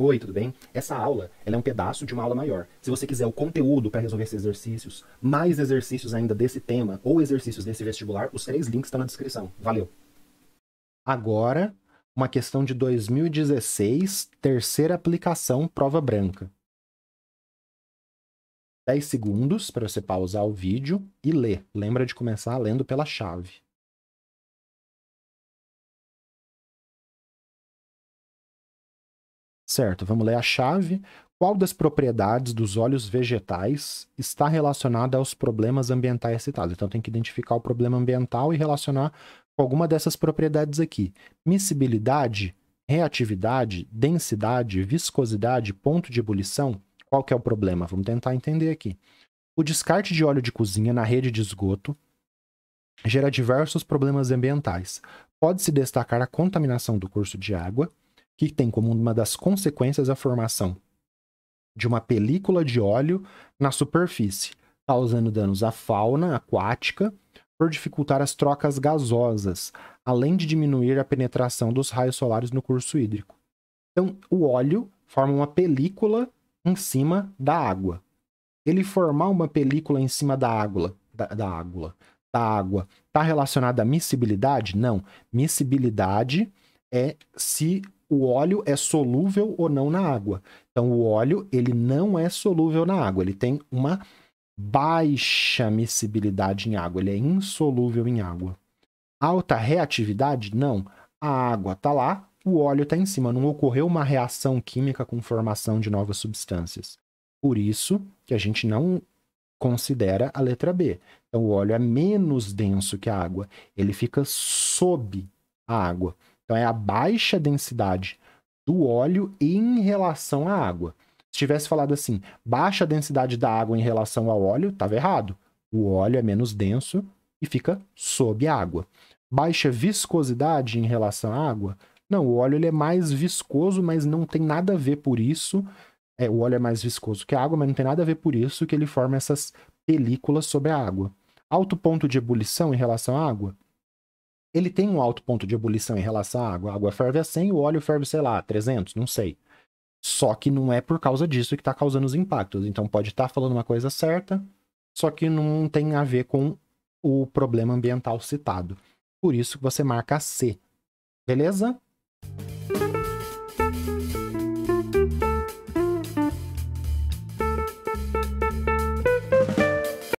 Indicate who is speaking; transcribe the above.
Speaker 1: Oi, tudo bem? Essa aula ela é um pedaço de uma aula maior. Se você quiser o conteúdo para resolver esses exercícios, mais exercícios ainda desse tema ou exercícios desse vestibular, os três links estão na descrição. Valeu! Agora, uma questão de 2016, terceira aplicação, prova branca. 10 segundos para você pausar o vídeo e ler. Lembra de começar lendo pela chave. Certo, vamos ler a chave. Qual das propriedades dos óleos vegetais está relacionada aos problemas ambientais citados? Então, tem que identificar o problema ambiental e relacionar com alguma dessas propriedades aqui. Miscibilidade, reatividade, densidade, viscosidade, ponto de ebulição. Qual que é o problema? Vamos tentar entender aqui. O descarte de óleo de cozinha na rede de esgoto gera diversos problemas ambientais. Pode-se destacar a contaminação do curso de água, que tem como uma das consequências a formação de uma película de óleo na superfície, causando danos à fauna aquática por dificultar as trocas gasosas, além de diminuir a penetração dos raios solares no curso hídrico. Então, o óleo forma uma película em cima da água. Ele formar uma película em cima da água, da, da água, da água, está relacionado à miscibilidade? Não. Miscibilidade é se o óleo é solúvel ou não na água. Então, o óleo, ele não é solúvel na água, ele tem uma baixa miscibilidade em água, ele é insolúvel em água. Alta reatividade? Não. A água está lá, o óleo está em cima. Não ocorreu uma reação química com formação de novas substâncias. Por isso que a gente não considera a letra B. Então, o óleo é menos denso que a água, ele fica sob a água. Então é a baixa densidade do óleo em relação à água. Se tivesse falado assim, baixa densidade da água em relação ao óleo, estava errado. O óleo é menos denso e fica sob a água. Baixa viscosidade em relação à água? Não, o óleo ele é mais viscoso, mas não tem nada a ver por isso. É, o óleo é mais viscoso que a água, mas não tem nada a ver por isso que ele forma essas películas sobre a água. Alto ponto de ebulição em relação à água? ele tem um alto ponto de ebulição em relação à água. A água ferve a 100, o óleo ferve, sei lá, 300, não sei. Só que não é por causa disso que está causando os impactos. Então pode estar tá falando uma coisa certa, só que não tem a ver com o problema ambiental citado. Por isso que você marca C. Beleza?